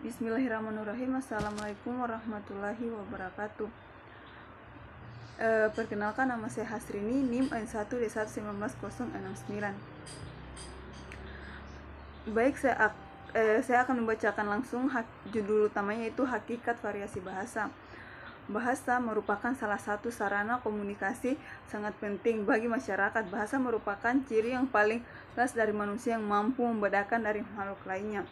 Bismillahirrahmanirrahim Assalamualaikum warahmatullahi wabarakatuh e, Perkenalkan nama saya Hasrini NIM n 1 d Baik saya, e, saya akan membacakan langsung judul utamanya itu Hakikat Variasi Bahasa Bahasa merupakan salah satu sarana komunikasi sangat penting bagi masyarakat. Bahasa merupakan ciri yang paling khas dari manusia yang mampu membedakan dari makhluk lainnya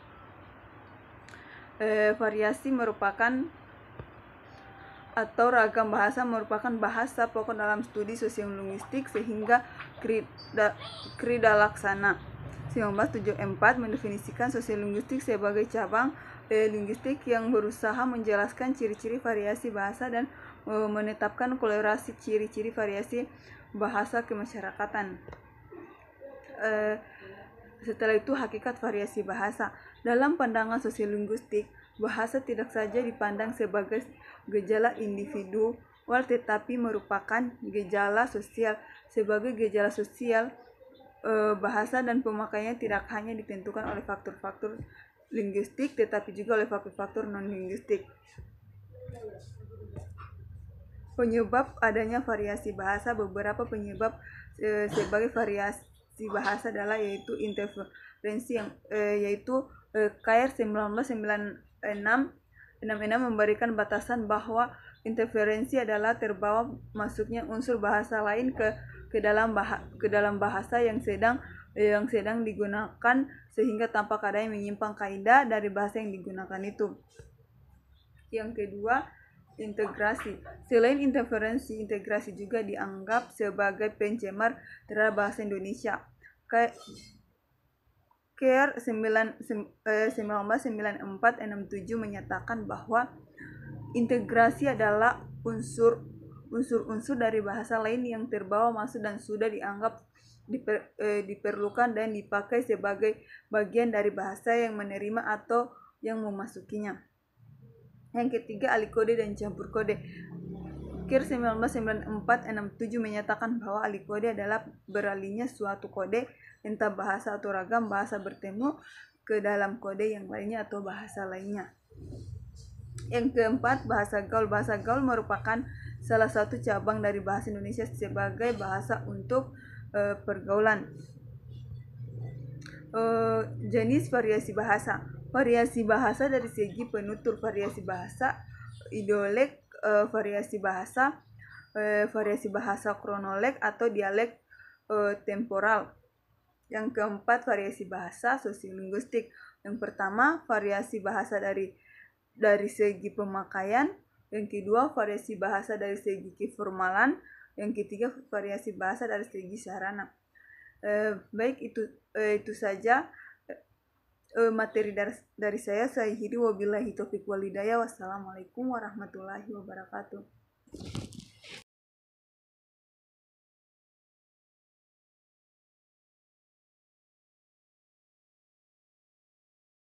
eh, variasi merupakan atau ragam bahasa merupakan bahasa pokok dalam studi sosiolinguistik sehingga krida, krida laksana 1974 mendefinisikan sosiolinguistik sebagai cabang eh, linguistik yang berusaha menjelaskan ciri-ciri variasi bahasa dan eh, menetapkan kolerasi ciri-ciri variasi bahasa kemasyarakatan. Eh, setelah itu hakikat variasi bahasa. Dalam pandangan sosiolinguistik, bahasa tidak saja dipandang sebagai gejala individu, tetapi merupakan gejala sosial. Sebagai gejala sosial, eh, bahasa dan pemakaiannya tidak hanya ditentukan oleh faktor-faktor linguistik, tetapi juga oleh faktor-faktor non-linguistik. Penyebab adanya variasi bahasa, beberapa penyebab eh, sebagai variasi bahasa adalah yaitu interferensi yang eh, yaitu eh, KR 1996 66 memberikan batasan bahwa interferensi adalah terbawa masuknya unsur bahasa lain ke ke dalam bahasa, ke dalam bahasa yang sedang yang sedang digunakan sehingga tanpa yang menyimpang kaidah dari bahasa yang digunakan itu. Yang kedua, integrasi. Selain interferensi, integrasi juga dianggap sebagai pencemar terhadap bahasa Indonesia. Ke CARE 1994 eh, menyatakan bahwa integrasi adalah unsur unsur-unsur dari bahasa lain yang terbawa masuk dan sudah dianggap diper, eh, diperlukan dan dipakai sebagai bagian dari bahasa yang menerima atau yang memasukinya yang ketiga alikode dan campur kode Kir 1994-67 menyatakan bahwa alikode adalah beralihnya suatu kode entah bahasa atau ragam bahasa bertemu ke dalam kode yang lainnya atau bahasa lainnya. Yang keempat, bahasa gaul. Bahasa gaul merupakan salah satu cabang dari bahasa Indonesia sebagai bahasa untuk e, pergaulan. E, jenis variasi bahasa variasi bahasa dari segi penutur variasi bahasa idolek e, variasi bahasa e, variasi bahasa kronolek atau dialek e, temporal yang keempat variasi bahasa sosiolinguistik yang pertama variasi bahasa dari dari segi pemakaian yang kedua variasi bahasa dari segi keformalan yang ketiga variasi bahasa dari segi sarana e, baik itu e, itu saja uh, materi dari, dari saya. Saya hidup wabillahi taufiq walidaya. Wassalamualaikum warahmatullahi wabarakatuh.